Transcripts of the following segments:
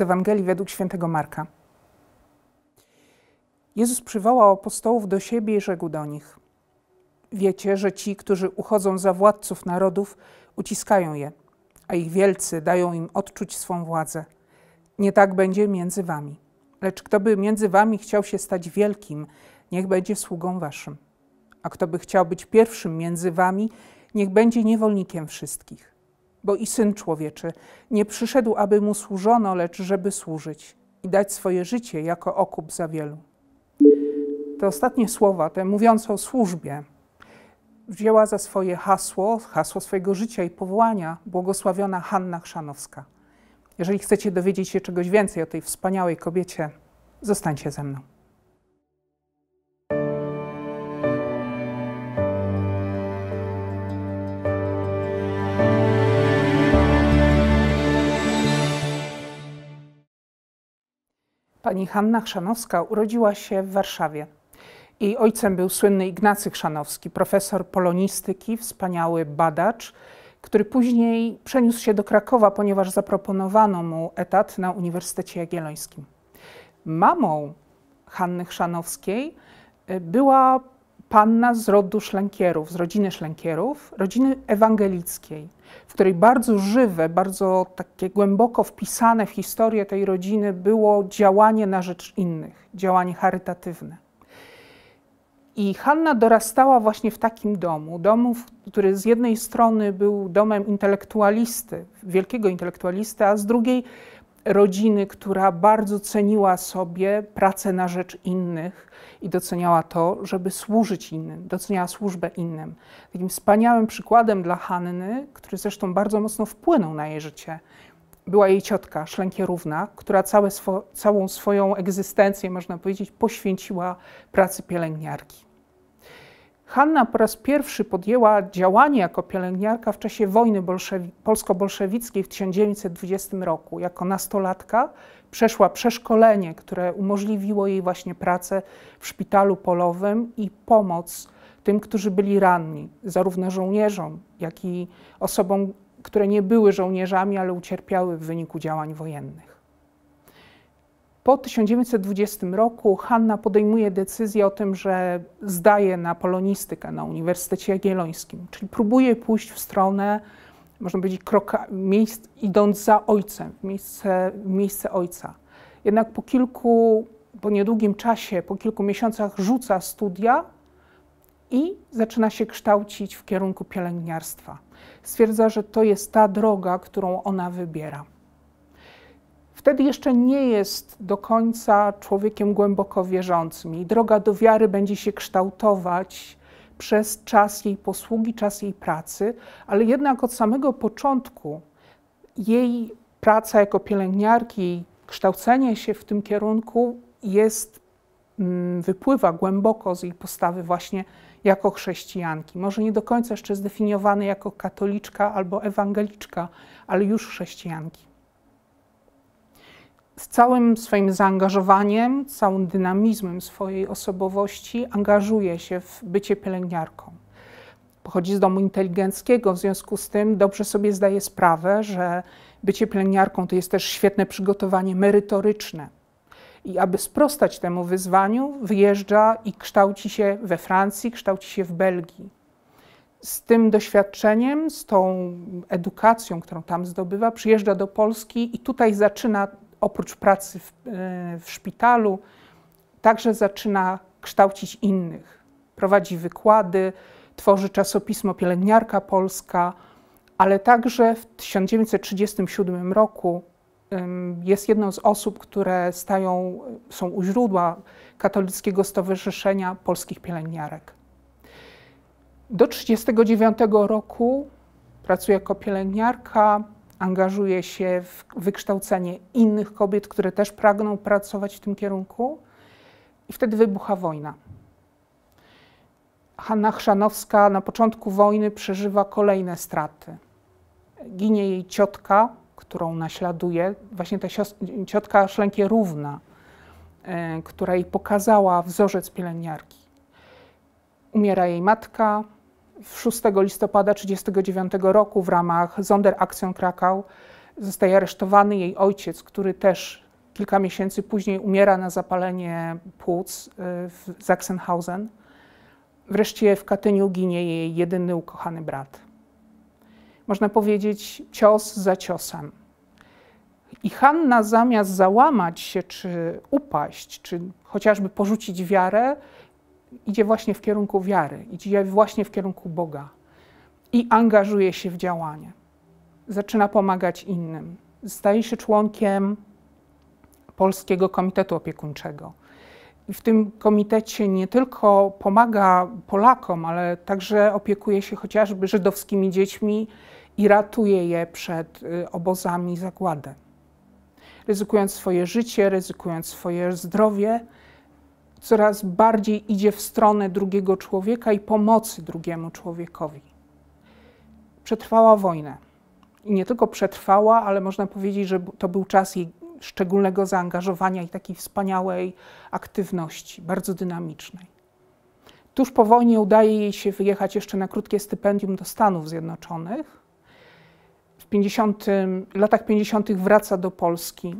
z Ewangelii według świętego Marka. Jezus przywołał apostołów do siebie i rzekł do nich: Wiecie, że ci, którzy uchodzą za władców narodów, uciskają je, a ich wielcy dają im odczuć swą władzę. Nie tak będzie między wami. Lecz kto by między wami chciał się stać wielkim, niech będzie sługą waszym. A kto by chciał być pierwszym między wami, niech będzie niewolnikiem wszystkich bo i Syn Człowieczy nie przyszedł, aby Mu służono, lecz żeby służyć i dać swoje życie jako okup za wielu. Te ostatnie słowa, te mówiące o służbie, wzięła za swoje hasło, hasło swojego życia i powołania błogosławiona Hanna Chrzanowska. Jeżeli chcecie dowiedzieć się czegoś więcej o tej wspaniałej kobiecie, zostańcie ze mną. Pani Hanna Chrzanowska urodziła się w Warszawie. Jej ojcem był słynny Ignacy Chrzanowski, profesor polonistyki, wspaniały badacz, który później przeniósł się do Krakowa, ponieważ zaproponowano mu etat na Uniwersytecie Jagiellońskim. Mamą Hanny Chrzanowskiej y, była panna z rodu szlankierów, z rodziny szlankierów, rodziny ewangelickiej, w której bardzo żywe, bardzo takie głęboko wpisane w historię tej rodziny było działanie na rzecz innych, działanie charytatywne. I Hanna dorastała właśnie w takim domu, domu, który z jednej strony był domem intelektualisty, wielkiego intelektualisty, a z drugiej rodziny, która bardzo ceniła sobie pracę na rzecz innych i doceniała to, żeby służyć innym, doceniała służbę innym. Takim wspaniałym przykładem dla Hanny, który zresztą bardzo mocno wpłynął na jej życie, była jej ciotka Szlenkierówna, która całe swo, całą swoją egzystencję, można powiedzieć, poświęciła pracy pielęgniarki. Hanna po raz pierwszy podjęła działanie jako pielęgniarka w czasie wojny polsko-bolszewickiej w 1920 roku. Jako nastolatka przeszła przeszkolenie, które umożliwiło jej właśnie pracę w szpitalu polowym i pomoc tym, którzy byli ranni, zarówno żołnierzom, jak i osobom, które nie były żołnierzami, ale ucierpiały w wyniku działań wojennych. Po 1920 roku Hanna podejmuje decyzję o tym, że zdaje na polonistykę na Uniwersytecie Jagiellońskim, czyli próbuje pójść w stronę, można powiedzieć, kroka, miejsc, idąc za ojcem, w miejsce, miejsce ojca. Jednak po kilku, po niedługim czasie, po kilku miesiącach rzuca studia i zaczyna się kształcić w kierunku pielęgniarstwa. Stwierdza, że to jest ta droga, którą ona wybiera wtedy jeszcze nie jest do końca człowiekiem głęboko wierzącym. Jej droga do wiary będzie się kształtować przez czas jej posługi, czas jej pracy, ale jednak od samego początku jej praca jako pielęgniarki, kształcenie się w tym kierunku jest, mm, wypływa głęboko z jej postawy właśnie jako chrześcijanki. Może nie do końca jeszcze zdefiniowane jako katoliczka albo ewangeliczka, ale już chrześcijanki z całym swoim zaangażowaniem, całym dynamizmem swojej osobowości angażuje się w bycie pielęgniarką. Pochodzi z domu inteligenckiego, w związku z tym dobrze sobie zdaje sprawę, że bycie pielęgniarką to jest też świetne przygotowanie merytoryczne. I aby sprostać temu wyzwaniu, wyjeżdża i kształci się we Francji, kształci się w Belgii z tym doświadczeniem, z tą edukacją, którą tam zdobywa, przyjeżdża do Polski i tutaj zaczyna oprócz pracy w, e, w szpitalu, także zaczyna kształcić innych. Prowadzi wykłady, tworzy czasopismo Pielęgniarka Polska, ale także w 1937 roku jest jedną z osób, które stają, są u źródła Katolickiego Stowarzyszenia Polskich Pielęgniarek. Do 1939 roku pracuje jako pielęgniarka, angażuje się w wykształcenie innych kobiet, które też pragną pracować w tym kierunku. I wtedy wybucha wojna. Hanna Chrzanowska na początku wojny przeżywa kolejne straty. Ginie jej ciotka, którą naśladuje, właśnie ta ciotka równa, e, która jej pokazała wzorzec pielęgniarki. Umiera jej matka, 6 listopada 1939 roku w ramach Sonderaktion Krakau zostaje aresztowany jej ojciec, który też kilka miesięcy później umiera na zapalenie płuc y, w Sachsenhausen. Wreszcie w Katyniu ginie jej jedyny ukochany brat. Można powiedzieć cios za ciosem. I Hanna zamiast załamać się, czy upaść, czy chociażby porzucić wiarę, idzie właśnie w kierunku wiary, idzie właśnie w kierunku Boga i angażuje się w działanie. Zaczyna pomagać innym. Staje się członkiem Polskiego Komitetu Opiekuńczego. w tym komitecie nie tylko pomaga Polakom, ale także opiekuje się chociażby żydowskimi dziećmi i ratuje je przed y, obozami zagłady. Ryzykując swoje życie, ryzykując swoje zdrowie, coraz bardziej idzie w stronę drugiego człowieka i pomocy drugiemu człowiekowi. Przetrwała wojnę. I nie tylko przetrwała, ale można powiedzieć, że to był czas jej szczególnego zaangażowania i takiej wspaniałej aktywności, bardzo dynamicznej. Tuż po wojnie udaje jej się wyjechać jeszcze na krótkie stypendium do Stanów Zjednoczonych. W 50, latach 50. wraca do Polski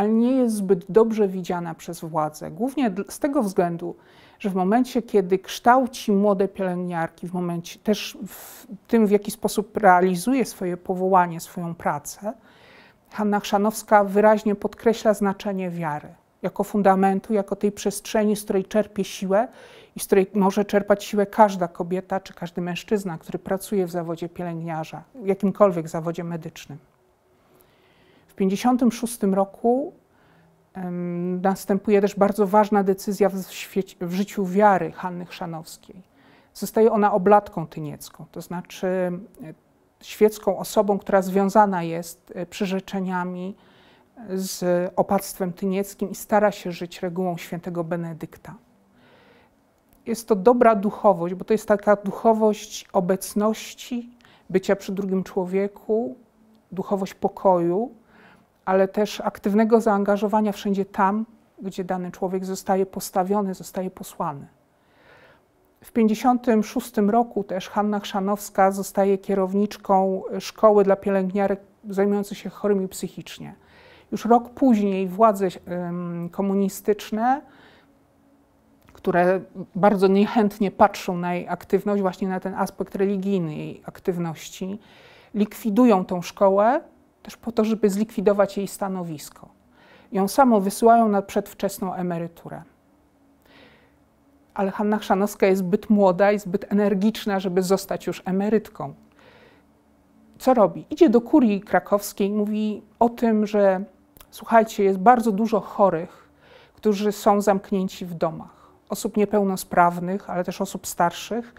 ale nie jest zbyt dobrze widziana przez władzę. Głównie z tego względu, że w momencie, kiedy kształci młode pielęgniarki, w momencie też w tym, w jaki sposób realizuje swoje powołanie, swoją pracę, Hanna Chrzanowska wyraźnie podkreśla znaczenie wiary jako fundamentu, jako tej przestrzeni, z której czerpie siłę i z której może czerpać siłę każda kobieta czy każdy mężczyzna, który pracuje w zawodzie pielęgniarza, w jakimkolwiek zawodzie medycznym. 1956 roku następuje też bardzo ważna decyzja w, świecie, w, życiu wiary Hanny Chrzanowskiej. Zostaje ona oblatką tyniecką, to znaczy e, świecką osobą, która związana jest e, przyrzeczeniami e, z opactwem tynieckim i stara się żyć regułą świętego Benedykta. Jest to dobra duchowość, bo to jest taka duchowość obecności, bycia przy drugim człowieku, duchowość pokoju, ale też aktywnego zaangażowania wszędzie tam, gdzie dany człowiek zostaje postawiony, zostaje posłany. W 1956 roku też Hanna Chrzanowska zostaje kierowniczką szkoły dla pielęgniarek zajmujących się chorymi psychicznie. Już rok później władze komunistyczne, które bardzo niechętnie patrzą na jej aktywność, właśnie na ten aspekt religijny jej aktywności, likwidują tą szkołę też po to, żeby zlikwidować jej stanowisko. Ją samo wysyłają na przedwczesną emeryturę. Ale Hanna Chrzanowska jest zbyt młoda i zbyt energiczna, żeby zostać już emerytką. Co robi? Idzie do kurii krakowskiej, mówi o tym, że słuchajcie, jest bardzo dużo chorych, którzy są zamknięci w domach. Osób niepełnosprawnych, ale też osób starszych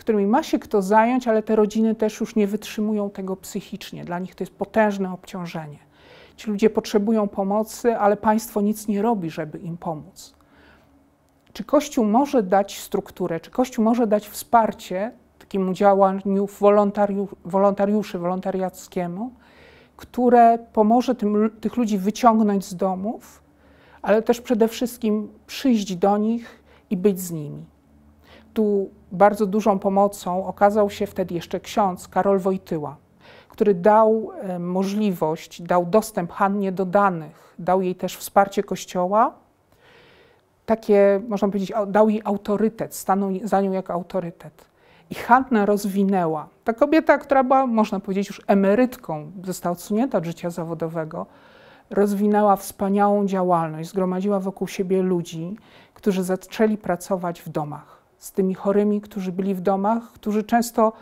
którymi ma się kto zająć, ale te rodziny też już nie wytrzymują tego psychicznie. Dla nich to jest potężne obciążenie. Ci ludzie potrzebują pomocy, ale państwo nic nie robi, żeby im pomóc. Czy Kościół może dać strukturę, czy Kościół może dać wsparcie takiemu działaniu wolontariu, wolontariuszy, wolontariackiemu, które pomoże tym, tych ludzi wyciągnąć z domów, ale też przede wszystkim przyjść do nich i być z nimi? tu bardzo dużą pomocą okazał się wtedy jeszcze ksiądz Karol Wojtyła, który dał e, możliwość, dał dostęp Hannie do danych, dał jej też wsparcie Kościoła, takie, można powiedzieć, dał jej autorytet, stanął za nią jak autorytet. I Hanna rozwinęła. Ta kobieta, która była, można powiedzieć, już emerytką, została odsunięta od życia zawodowego, rozwinęła wspaniałą działalność, zgromadziła wokół siebie ludzi, którzy zaczęli pracować w domach z tymi chorymi, którzy byli w domach, którzy często,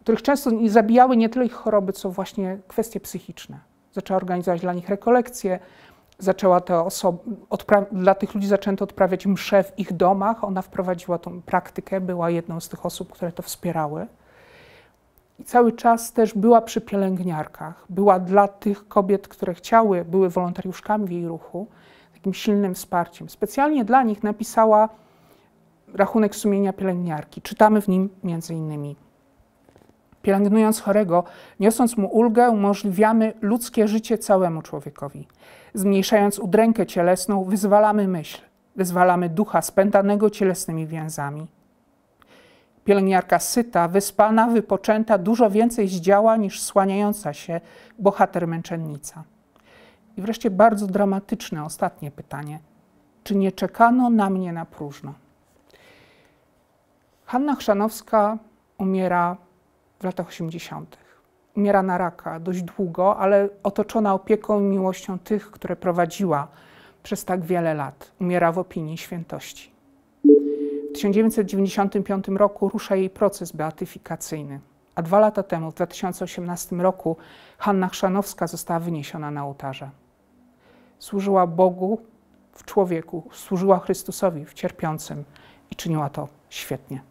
których często zabijały nie tyle ich choroby, co właśnie kwestie psychiczne. Zaczęła organizować dla nich rekolekcje, zaczęła te osoby, dla tych ludzi zaczęto odprawiać msze w ich domach. Ona wprowadziła tą praktykę, była jedną z tych osób, które to wspierały. I cały czas też była przy pielęgniarkach, była dla tych kobiet, które chciały, były wolontariuszkami w jej ruchu, takim silnym wsparciem. Specjalnie dla nich napisała rachunek sumienia pielęgniarki. Czytamy w nim między innymi. Pielęgnując chorego, niosąc mu ulgę, umożliwiamy ludzkie życie całemu człowiekowi. Zmniejszając udrękę cielesną, wyzwalamy myśl, wyzwalamy ducha spętanego cielesnymi więzami. Pielęgniarka syta, wyspana, wypoczęta dużo więcej zdziała niż słaniająca się bohater męczennica. I wreszcie bardzo dramatyczne ostatnie pytanie. Czy nie czekano na mnie na próżno? Hanna Chrzanowska umiera w latach 80. Umiera na raka dość długo, ale otoczona opieką i miłością tych, które prowadziła przez tak wiele lat. Umiera w opinii świętości. W 1995 roku rusza jej proces beatyfikacyjny, a dwa lata temu, w 2018 roku, Hanna Chrzanowska została wyniesiona na ołtarze. Służyła Bogu w człowieku, służyła Chrystusowi w cierpiącym i czyniła to świetnie.